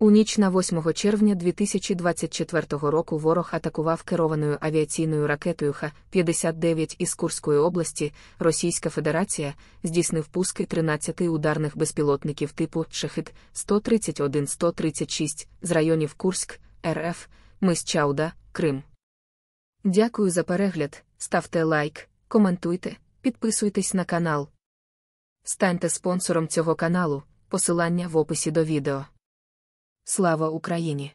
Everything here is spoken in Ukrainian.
У ніч на 8 червня 2024 року ворог атакував керованою авіаційною ракетою Х-59 із Курської області. Російська Федерація здійснив пуски 13 ударних безпілотників типу Шехід 131 136 з районів Курськ, РФ, Мисчауда, Крим. Дякую за перегляд. Ставте лайк, коментуйте, підписуйтесь на канал. Станьте спонсором цього каналу. Посилання в описі до відео. Слава Україні!